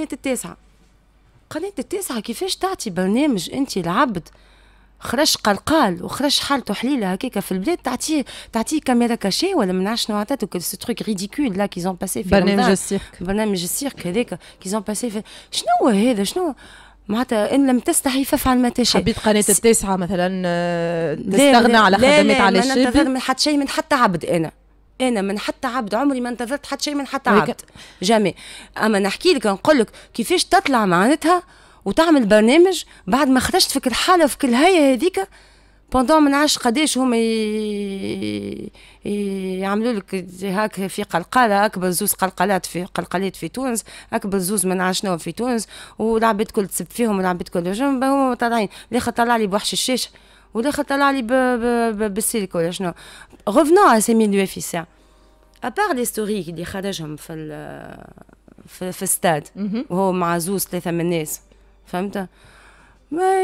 قناة التاسعة قناة التاسعة كيفاش تعطي برنامج انت لعبد خرج قلقال وخرج حالته حليله هكاك في البلاد تعطيه تعطيه كاميرا كاشي ولا ما نعرفش شنو عطاتو سي تروك ريديكول لا كيزون باسي في برنامج السيرك برنامج السيرك هذاك كيزون باسي في شنو هذا شنو معناتها ان لم تستحي فافعل ما تشاء حبيت قناه التاسعه مثلا آه، تستغنى على خدمات على الشيء لا لا حتى شيء من حتى عبد انا انا من حتى عبد عمري ما انتظرت حتى شيء من حتى عبد جامي اما نحكي لك نقول لك كيفاش تطلع معناتها وتعمل برنامج بعد ما خرجت في كل حاله في كل هيا هذيك بوندون ما نعرفش قداش هما يعملوا لك هاك في قلقله اكبر زوز قلقلات في قلقلات في تونس اكبر زوز ما نعرفش شنو في تونس والعباد كل تسب فيهم والعباد كل هما طالعين الاخر طلع لي بوحش الشاشه والاخر طلع لي بالسلك ولا شنو غوفنو على ميليو افيسيان ابار لي ستوريك اللي خرجهم في في, في الستاد وهو مع زوز ثلاثه من الناس فهمت ما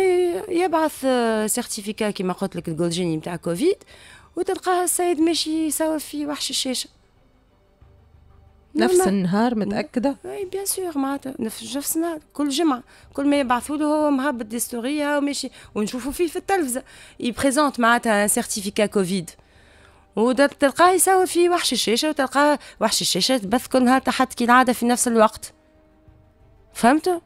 يبعث سيرتيفيكا كيما قلت لك الجولجيني نتاع كوفيد وتلقاها السيد ماشي يصور في وحش الشاشه نفس نعم، نعم. النهار متاكده نعم. اي بيان سور معناتها النهار كل جمعه كل ما يبعثوا له هو مهبط دي ستوريا وماشي ونشوفوا فيه في التلفزه يبريزونت معناتها سيرتيفيكا كوفيد وتلقاه يساوي في وحش الشاشه وتلقاه وحش الشاشه تبث كل نهار تحت كالعاده في نفس الوقت فهمت؟